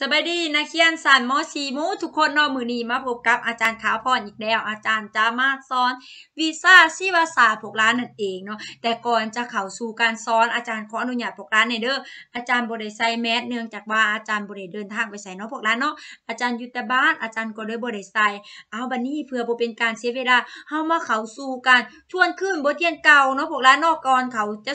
สบายดีนักเขียนสานมอชีมูทุกคนนอมือนีมาพบกับอาจารย์ขาวพรออีกแล้ว อาจารย์จะมาสอนวีซ่าชีวศาสตร์พวกร้านนั่นเองเนาะแต่ก่อนจะเข้าสู่การสอนอาจารย์ขออนุญาตพวกร้านในเด้ออาจารย์บริไซแมสเนื่องจากว่าอาจารย์บริเดินทางไปใส่เนาะพวกร้านเนาะอาจารย์ยุตบ้านอาจารย์ก็เลยบริไซเอาบันนี้เพื่อบบเป็นการเสียเวลาเฮามาเข้าสู่การชวนขึ้นบทเรียนเก่าเนาะพวกร้านเนาะก่อนเขาจะ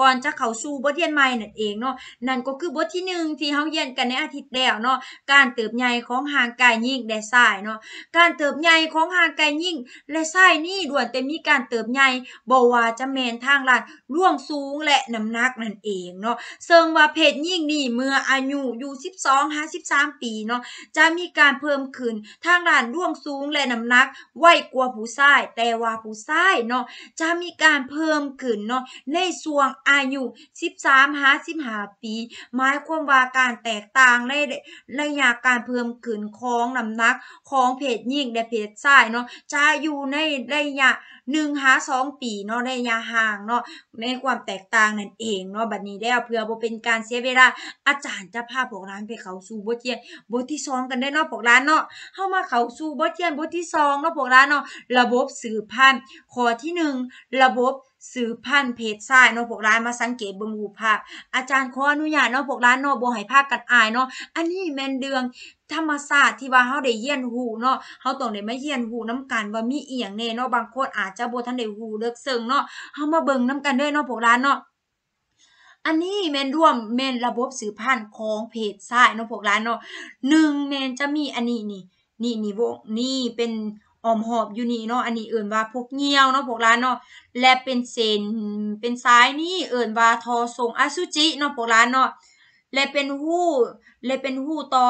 ก่อนจะเข้าสู่บทเรียนใหม่นั่นเองเนาะนั่นก็คือบทที่1ที่เฮาเรียนกันในอาทิตย์แล้วเนาะการเติบใหญ่ของห่างกายยิ่งและไสายเนาะการเติบใหญ่ของห่างกายยิ่ง และไส้นี่ด่วนแต่มีการเติบใหญ่บ่ว่าจะแมนทางลาดร่วงสูงและน้ำหนักนั่นเองเนาะเซิงว่าเพศยิ่งนี่เมื่ออายุอยู่ 12 53ปีเนาะจะมีการเพิ่มขึ้นทางลาดร่วงสูงและน้ำหนักไหวกลัวผู้ชายแต่ว่าผู้ชายเนาะจะมีการเพิ่มขึ้นเนาะในช่วงอายุ 13 55ปีหมายความว่าการแตกต่างในระยะการเพิ่มขึ้นของน้ำหนักของเพศหญิงและเพศชายเนาะจะอยู่ในระยะหนึ่งหาสองปีเนาะระยะห่างเนาะในความแตกต่างนั่นเองเนาะบัดนี้แล้วเพื่อบ่เป็นการเสียเวลาอาจารย์จะพาพวกร้านไปเขาสู่บทเรียนบทที่สองกันได้เนาะพวกร้านเนาะเข้ามาเขาสู่บทเรียนบทที่สองเนาะพวกร้านเนาะระบบสืบพันธุ์ข้อที่หนึ่งระบบสืบพันเพจใายเนาะพวกร้านมาสังเกตบนงรูปภาพ อาจารย์ขออนุญาตเนาะพวกร้านเนาะบ่ให้ภากันอายเนาะอันนี้แมนเดืองธรรมศาสตร์ที่ว่าเขาได้เยี่ยนหูเนาะเขาต้องได้ม่เยี่ยนหูน้ากันว่ามีเอียงน่เนาะบางคนอาจจะบ่ทันได้หูเลิกซึ่งเนาะเขามาเบิ่งน้ากันด้ยเนาะพวกร้านเนาะอันนี้เมนร่วมเมนระบบสืบพันธุ์ของเพจซ้ายเนาะพวกร้านเนาะหนึ่งเมนจะมีอันนี้นี่ นี่นี่วงนี่เป็นออมหอบอยู่นี่เนาะอันนี้เอื่นว่าพวกเงี้ยวเนาะพวกร้านเนาะและเป็นเซนเป็นซ้ายนี่เอื่นว่าทอทรงอสุจิเนาะพวกร้านเนาะและเป็นหู้และเป็นหู้ต่อ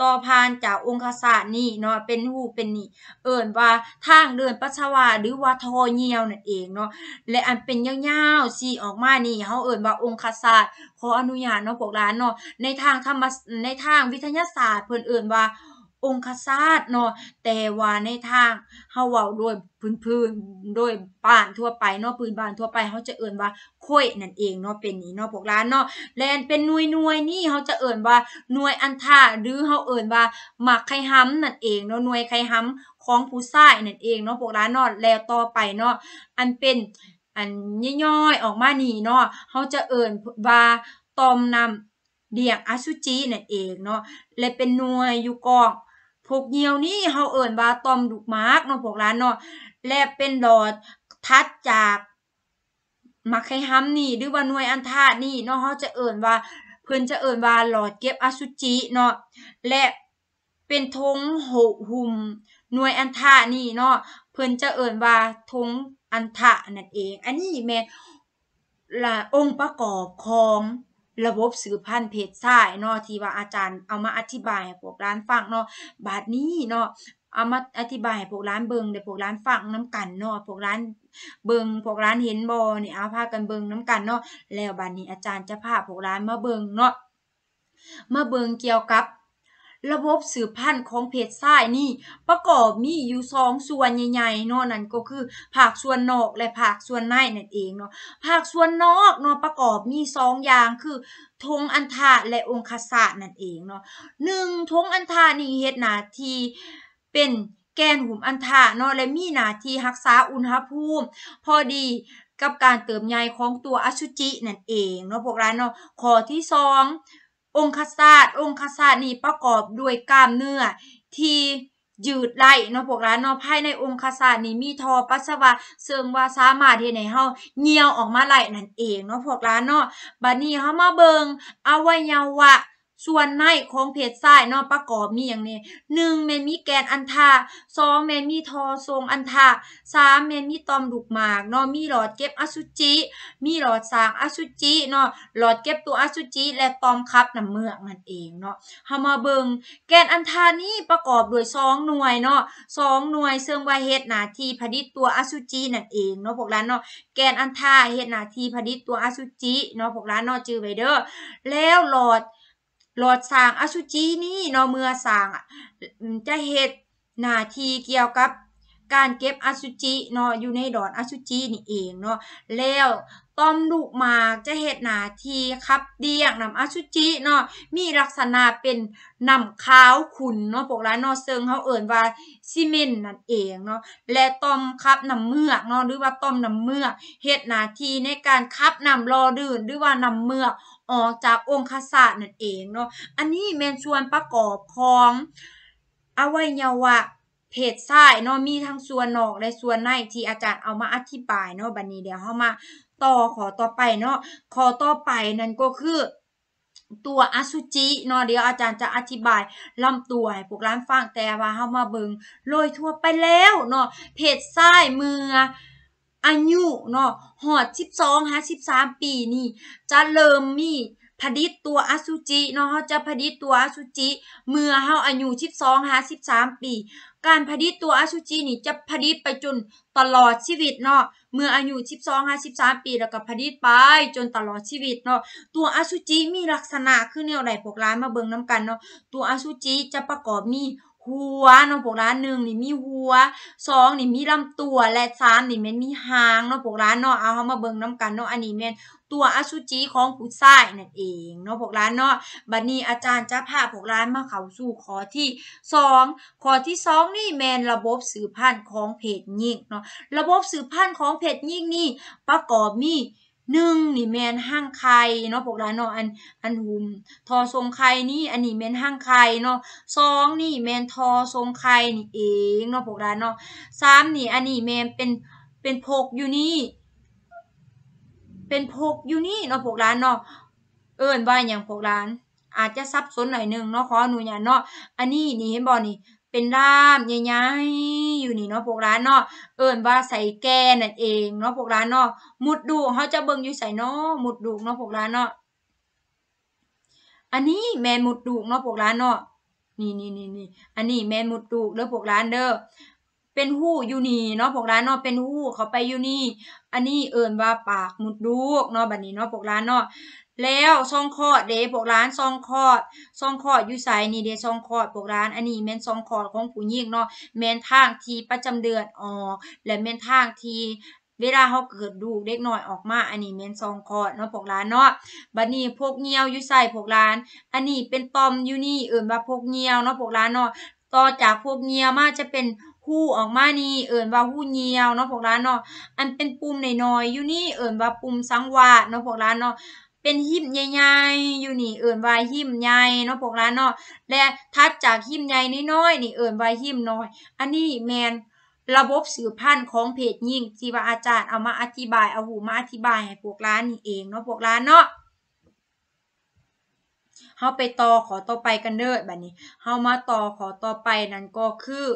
ต่อพานจากองคศาสนี่เนาะเป็นหู้เป็นนี่เอื่นว่าทางเดินปัสสาวะหรือว่าทอเงี้ยวนั่นเองเนาะและอันเป็นยาวๆสีออกมานี่เขาเอื่นว่าองคศาสขออนุญาตเนาะพวกร้านเนาะในทางธรรมในทางวิทยาศาสตร์เพิ่นเอื่นว่าองคศาสตร์เนาะแต่ว่าในทางเฮาเว้าโดยพื้นพื้นโดยบ้านทั่วไปเนาะพื้นบ้านทั่วไปเฮาจะเอิ้นว่าค่อยนั่นเองเนาะเป็นนี่เนาะพวกหลานเนาะแลนเป็นหน่วยหน่วยนี่เฮาจะเอิ้นว่าหน่วยอันท่าหรือเฮาเอิ้นว่าหมักไข่ห้ำนั่นเองเนาะหน่วยไข่ห้ำของผู้ชายนั่นเองเนาะพวกหลานเนาะแล้วต่อไปเนาะอันเป็นอันย่อยๆออกมานี่เนาะเฮาจะเอิ้นว่าตอมนำเดียงอสุจินั่นเองเนาะและเป็นหน่วยอยู่กองพวกเยียวนี้เฮาเอิ่นว่าตอมดุกมากเนาะพวกร้านเนาะและเป็นหลอดทัดจาก มักไข่ฮัมนี่หรือว่าหน่วยอันธาตนี่เนาะเขาจะเอิ่นว่า เพื่อนจะเอิ่นว่าหลอดเก็บอสุจิเนาะและเป็นทงหหุ่มหน่วยอันธานี่เนาะเพื่อนจะเอิ่นว่าทงอันธะนั่นเอง อันนี้ แม่ละ องค์ประกอบของระบบสืบพันธุ์เพศชายเนาะที่ว่าอาจารย์เอามาอธิบาย ให้พวกร้านฟังเนาะบาดนี้เนาะเอามาอธิบายให้พวกร้าน เบิงเดี๋ยวพวกร้านฟังน้ำกันเนาะพวกร้านเบิงพวกร้านเห็นบอเนี่ยเอาพากันเบิงน้ำกันเนาะแล้วบาดนี้ อาจารย์จะพาพวกร้านมาเบิงเนาะมาเบิงเกี่ยวกับระบบสืบพันธุ์ของเพศชายนี่ประกอบมีอยู่สองส่วนใหญ่ๆเนาะนั่นก็คือภาคส่วนนอกและภาคส่วนในนั่นเองเนาะภาคส่วนนอกเนาะประกอบมีสองอย่างคือธงอันธาและองคศานั่นเองเนาะหนึ่งธงอันธานี่เฮ็ดหน้าที่เป็นแกนหุมอันธาเนาะและมีหน้าที่รักษาอุณหภูมิ พอดีกับการเติมใหญ่ของตัวอสุจินั่นเองเนาะพวกเราเนาะข้อที่สององคศาสตร์องคศาสตร์นี่ประกอบด้วยกล้ามเนื้อที่ยืดไหลเนาะพวกร้านเนาะภายในองคศาสตร์นี่มีทอปัสสาวะเซริงว่าสามารถเห็นให้เฮาเงี่ยวออกมาไหลนั่นเองเนาะพวกร้านเนาะบัดนี้เฮามาเบิงอวัยวะส่วนในของเพจไส้เนาะประกอบมีอย่างนี้หนึ่งเมนมีแกนอันทาสองเมนมีทอทรงอันทาสามเมนมีตอมดุกหมากเนาะมีหลอดเก็บอสุจิ มีหลอดสางอสุจิเนาะหลอดเก็บตัวอสุจิและตอมคับน้ำเมือกนั่นเองเนาะฮามาเบิงแกนอันทานี้ประกอบด้วยสองหน่วยเนาะสองหน่วยซึ่งว่าเฮตุหนาทีผลิตตัวอสุจินั่นเองเนาะพวกร้านเนาะแกนอันทาเฮตุหนาทีผลิตตัวอสุจิเนาะพวกร้านเนาะจื้อไวเด้อแล้วหลอดหลอดสางอสุจินี่นอเมื่อสางจะเหตุหน้าที่เกี่ยวกับ การเก็บอสุจิเนาะอยู่ในดอนอสุจินี่เองเนาะแล้วต้อมลูกหมากจะเหตุหน้าที่ขับเดียงน้ำอสุจิเนาะมีลักษณะเป็นนํำขาวขุ่นเนาะพวกร้านเนาะซิงเขาเอ่นว่าซีเมนต์นั่นเองเนาะและต้อมขับนํำเมือกเนาะหรือว่าต้อมนํำเมือกเหตุหน้าที่ในการขับนํำรอดื่นหรือว่านํำเมือกออกจากองคศาสตนั่นเองเนาะ อันนี้เมนชวนประกอบของอวัยวะเพศชายเนาะ มีทั้งส่วนนอกและส่วนในที่อาจารย์เอามาอธิบายเนาะ บันนี้เดี๋ยวเ้ามาต่อขอต่อไปเนาะขอต่อไปนั่นก็คือ ตัวอสุจิเนาะ เดี๋ยวอาจารย์จะอธิบายลำตัวให้พวกร้านฟังแต่ว่าเ้ามาเบิงโรยทั่วไปแล้วเนาะ เพศชายเมื่ออายุเนาะหอดสิบสองหาสิบสามปีนี่จะเริ่มมีผดิตตัวอสุจิ เนาะเขาจะผดิตตัวอสุจิ เมื่อเขาอายุสิบสองหาสิบสามปี การผดิตตัวอสุจินี่จะผดิตไปจนตลอดชีวิตเนาะ เมื่ออายุสิบสองหาสิบสามปีแล้วก็ผดิตไปจนตลอดชีวิตเนาะ ตัวอสุจิมีลักษณะคือแนวไหนพวกร้านมาเบิ่งน้ากันเนาะ ตัวอสุจิจะประกอบมีหัวเนาะพวกร้านหนึ่งนี่มีหัวสองนี่มีลำตัวและสามนี่แมันมีหางเนาะพวกร้านเนาะเอาเขามาเบิ่งน้ำกันเนาะอันนี้แม่นตัวอสุจิของผู้ชายนั่นเองเนาะพวกร้านเนาะบัดนี้อาจารย์จะพาพวกร้านมาเข้าสู่ข้อที่สองข้อที่สองนี่แมนระบบสืบพันธุ์ของเพศหญิงเนาะระบบสืบพันธุ์ของเพศหญิงนี่ประกอบมีหนึ่งนี่แมนห้างไข่เนาะพวกเรานเนาะอันอันหุ่มทอทรงไข่นี่อันนี้แมนห้างไข่เนาะสองนี่แมนทอทรงไข่นี่เอง เนาะพวกเรานเนาะสามนี่ อันนี้แมนเป็นเป็นพกอยู่นี่ เป็นพกอยู่นี่เนาะพวกเรานเนาะเอิ้นว่าอย่างพวกเราน อาจจะซับซ้อนหน่อยนึงเนาะขออนุญาตเนาะอันนี้นี่เห็นบ่นี่เป็นรามใหญ่ๆอยู่นี่เนาะพวกร้านเนาะเอิ้นว่าใส่แกนั่นเองเนาะพวกร้านเนาะมุดดูเขาจะเบิ่งอยู่ใส่เนาะมุดดูเนาะพวกร้านเนาะอันนี้แมนมุดดูเนาะพวกร้านเนาะนี่นี่นี่นี่อันนี้แมนมุดดูเด้อพวกร้านเด้อเป็นหู้อยู่นี่เนาะพวกร้านเนาะเป็นหู้เขาไปอยู่นี่ อันนี้เอิญว่าปากมุดดูเนาะบัดนี้เนาะพวกร้านเนาะแล้วซองคอดเดบพวกร้านซองคอดซองคอดอยู่ไสนี่เด้ซองคอดพวกร้านอันนี้แมนซองคอดของผู้หญิงเนาะแมนทางทีประจำเดือนออก และแมนทางทีเวลาเขาเกิดดูเด็กหน่อยออกมาอันนี้เมนซองคอดเนาะพวกร้านเนาะบัดนี้พวกเงี้ยวอยู่ใส่พวกร้าน อันนี้เป็นตอมอยู่นี่เอิ่นว่าพวกเงี้ยวเนาะพวกร้านเนาะต่อจากพวกเงี้ยวมาจะเป็นหู้ออกมานี่ เอิ่นว่าหู้เงี้ยวเนาะพวกร้านเนาะอันเป็นปุ่มหน่อยๆอยู่นี่เอิ่นว่าปุ่มสังวาสเนาะพวกร้านเนาะเป็นหิมใหญ่ๆ อยู่นี่ เอิ่นวายหิมใหญ่เนาะพวกร้านเนาะและ ทัดจากหิมใหญ่น้อยๆนี่เอิ่นวายหิมน้อย อันนี้แมนระบบสืบพันธุ์ของเพจยิ่งจีวะาอาจารย์เอามาอธิบายเอาหูมาอธิบายให้พวกร้านนี่เองเนาะพวกร้านเนาะเฮาไปต่อขอต่อไปกันเด้อแบบนี้เฮามาต่อขอต่อไปนั่นก็คือ